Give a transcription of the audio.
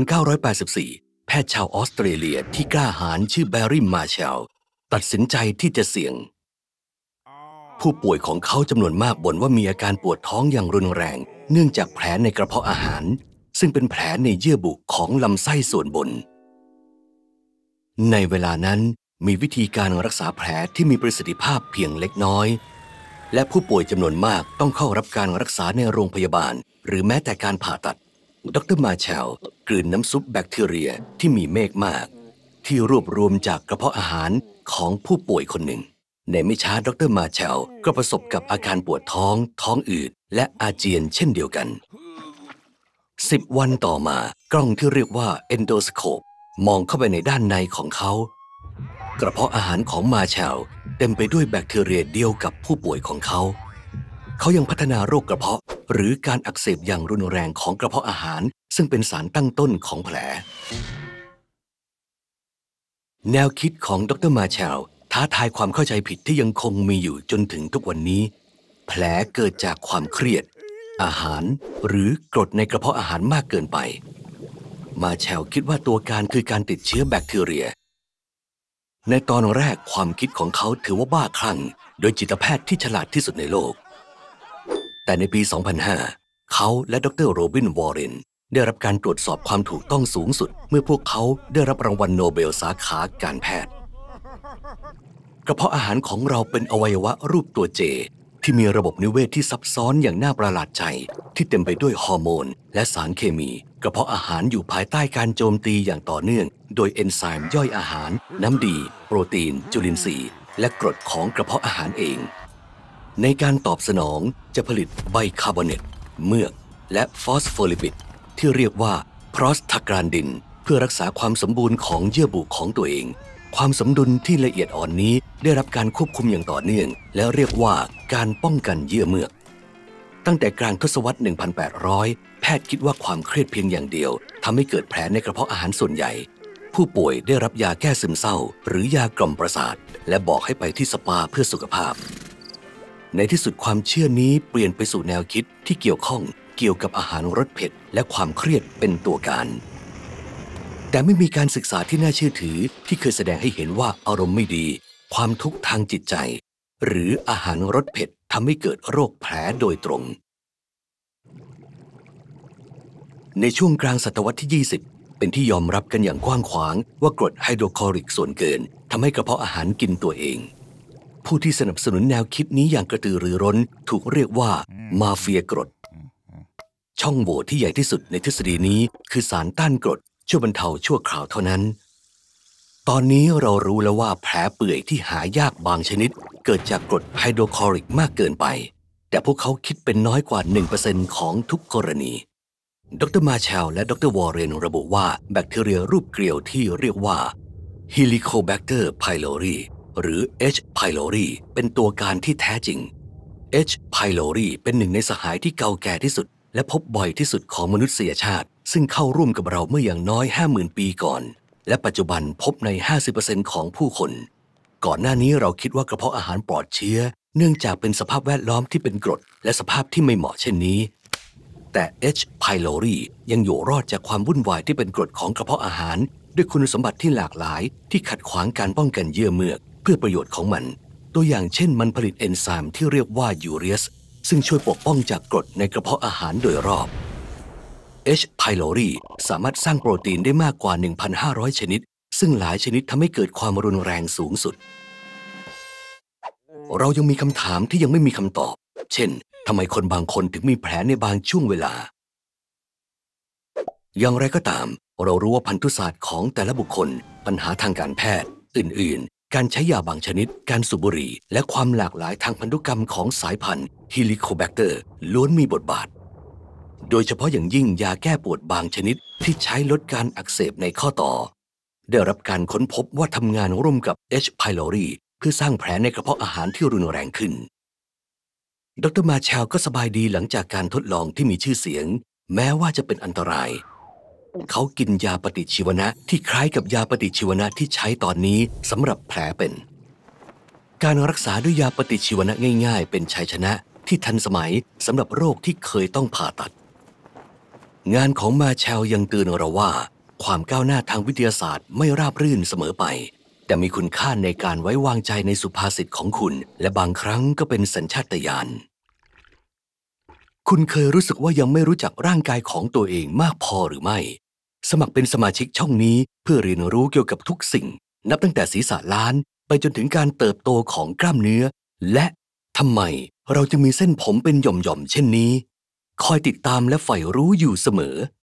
1984 แพทย์ชาวออสเตรเลียที่กล้าหาญชื่อแบร์รี่มาเชลตัดสินใจที่จะเสี่ยง ผู้ป่วยของเขาจำนวนมากบ่นว่ามีอาการปวดท้องอย่างรุนแรง เนื่องจากแผลในกระเพาะอาหาร ซึ่งเป็นแผลในเยื่อบุของลำไส้ส่วนบน ในเวลานั้นมีวิธีการรักษาแผลที่มีประสิทธิภาพเพียงเล็กน้อย และผู้ป่วยจำนวนมากต้องเข้ารับการรักษาในโรงพยาบาล หรือแม้แต่การผ่าตัดดรมาเชลกลืนน้ำซุปแบคทีเรียที่มีเมฆมาก ที่รวบรวมจากกระเพาะอาหารของผู้ป่วยคนหนึ่ง ในไม่ช้าดรมาเชล ก็ประสบกับอาการปวดท้อง ท้องอืดและอาเจียนเช่นเดียวกันสิบวันต่อมากล้องที่เรียกว่าเอนโดสโคปมองเข้าไปในด้านในของเขา กระเพาะอาหารของมาเชล เต็มไปด้วยแบคทีเรียเดียวกับผู้ป่วยของเขา เขายังพัฒนาโรคกระเพาะหรือการอักเสบอย่างรุนแรงของกระเพาะอาหารซึ่งเป็นสารตั้งต้นของแผล แนวคิดของดรมาแชลท้าทายความเข้าใจผิดที่ยังคงมีอยู่จนถึงทุกวันนี้ แผลเกิดจากความเครียด อาหาร หรือกรดในกระเพาะอาหารมากเกินไป มาแชลคิดว่าตัวการคือการติดเชื้อแบคทีเรีย ในตอนแรกความคิดของเขาถือว่าบ้าคลั่ง โดยจิตแพทย์ที่ฉลาดที่สุดในโลกแต่ในปี 2005 เขาและดรโรบินวอร์เรน ได้รับการตรวจสอบความถูกต้องสูงสุด เมื่อพวกเขาได้รับรางวัลโนเบลสาขาการแพทย์ กระเพาะอาหารของเราเป็นอวัยวะรูปตัวเจ ที่มีระบบนิเวศทที่ซับซ้อนอย่างน่าประหลาดใจ ที่เต็มไปด้วยฮอร์โมนและสารเคมี กระเพาะอาหารอยู่ภายใต้การโจมตีอย่างต่อเนื่อง โดยเอนไซม์ย่อยอาหาร น้ำดี โปรตีน จุลินทรีย์ และกรดของกระเพาะอาหารเองในการตอบสนองจะผลิตไบคาร์บอเนต เมือก และฟอสโฟลิปิดที่เรียกว่าพรอสทากรานดินเพื่อรักษาความสมบูรณ์ของเยื่อบุของตัวเอง ความสมดุลที่ละเอียดอ่อนนี้ ได้รับการควบคุมอย่างต่อเนื่อง และเรียกว่าการป้องกันเยื่อเมือก ตั้งแต่กลางทศวรรษ 1800 แพทย์คิดว่าความเครียดเพียงอย่างเดียวทำให้เกิดแผลในกระเพาะอาหารส่วนใหญ่ ผู้ป่วยได้รับยาแก้ซึมเศร้า หรือยากล่อมประสาท และบอกให้ไปที่สปาเพื่อสุขภาพในที่สุดความเชื่อนี้เปลี่ยนไปสู่แนวคิดที่เกี่ยวข้องเกี่ยวกับอาหารรสเผ็ดและความเครียดเป็นตัวการ แต่ไม่มีการศึกษาที่น่าเชื่อถือที่เคยแสดงให้เห็นว่าอารมณ์ไม่ดี ความทุกข์ทางจิตใจ หรืออาหารรสเผ็ดทำให้เกิดโรคแผลโดยตรง ในช่วงกลางศตวรรษที่ 20 เป็นที่ยอมรับกันอย่างกว้างขวาง ว่ากรดไฮโดรคลอริกส่วนเกินทำให้กระเพาะอาหารกินตัวเองผู้ที่สนับสนุนแนวคิดนี้อย่างกระตือรือร้นถูกเรียกว่ามาเฟียกรด ช่องโหว่ที่ใหญ่ที่สุดในทฤษฎีนี้ คือสารต้านกรดช่วยบรรเทาชั่วคราวเท่านั้น ตอนนี้เรารู้แล้วว่าแผลเปื่อยที่หายากบางชนิด เกิดจากกรดไฮโดรคลอริกมากเกินไป แต่พวกเขาคิดเป็นน้อยกว่า 1%ของทุกกรณี ดรมาแชลและดรวอร์เรนระบุว่าแบคทีเรียรูปเกลียวที่เรียกว่าฮิ Helicobacter pylori หรือ H. pylori เป็นตัวการที่แท้จริง H. pylori เป็นหนึ่งในสหายที่เก่าแก่ที่สุด และพบบ่อยที่สุดของมนุษยชาติ ซึ่งเข้าร่วมกับเราเมื่ออย่างน้อย 50,000 ปีก่อน และปัจจุบันพบใน 50%ของผู้คน ก่อนหน้านี้เราคิดว่ากระเพาะอาหารปลอดเชื้อเนื่องจากเป็นสภาพแวดล้อมที่เป็นกรดและสภาพที่ไม่เหมาะเช่นนี้ แต่ H. pylori ยังอยู่รอดจากความวุ่นวายที่เป็นกรดของกระเพาะอาหาร ด้วยคุณสมบัติที่หลากหลายที่ขัดขวางการป้องกันเยื่อเมือกพื่อประโยชน์ของมัน ตัวอย่างเช่นมันผลิตเอนไซม์ที่เรียกว่ายูเรียสซึ่งช่วยปกป้องจากกรดในกระเพาะอาหารโดยรอบ H. pylori สามารถสร้างโปรตีนได้มากกว่า 1,500 ชนิด ซึ่งหลายชนิดทำให้เกิดความรุนแรงสูงสุด เรายังมีคำถามที่ยังไม่มีคำตอบ เช่นทำไมคนบางคนถึงมีแผลในบางช่วงเวลา อย่างไรก็ตาม เรารู้ว่าพันธุศาสตร์ของแต่ละบุคคลปัญหาทางการแพทย์อื่นการใช้ยาบางชนิด การสูบบุหรี่และความหลากหลายทางพันธุกรรมของสายพันธุ์ฮิลิโคแบคเตอร์ ล้วนมีบทบาท โดยเฉพาะอย่างยิ่งยาแก้ปวดบางชนิด ที่ใช้ลดการอักเสบในข้อต่อได้รับการค้นพบว่าทำงานร่วมกับ H. pylori เพื่อสร้างแผลในกระเพาะอาหารที่รุนแรงขึ้น ดรมาแชลก็สบายดีหลังจากการทดลองที่มีชื่อเสียง แม้ว่าจะเป็นอันตรายเขากินยาปฏิชีวนะที่คล้ายกับยาปฏิชีวนะที่ใช้ตอนนี้สำหรับแผลเป็น การรักษาด้วยยาปฏิชีวนะง่าย ๆ เป็นชัยชนะที่ทันสมัยสำหรับโรคที่เคยต้องผ่าตัด งานของมาแชลยังเตือนเราว่า ความก้าวหน้าทางวิทยาศาสตร์ไม่ราบรื่นเสมอไป แต่มีคุณค่าในการไว้วางใจในสุภาษิตของคุณและบางครั้งก็เป็นสัญชาตญาณคุณเคยรู้สึกว่ายังไม่รู้จักร่างกายของตัวเองมากพอหรือไม่สมัครเป็นสมาชิกช่องนี้เพื่อเรียนรู้เกี่ยวกับทุกสิ่ง นับตั้งแต่ศีรษะล้าน ไปจนถึงการเติบโตของกล้ามเนื้อ และทำไมเราจะมีเส้นผมเป็นหย่อมๆเช่นนี้ คอยติดตามและใฝ่รู้อยู่เสมอ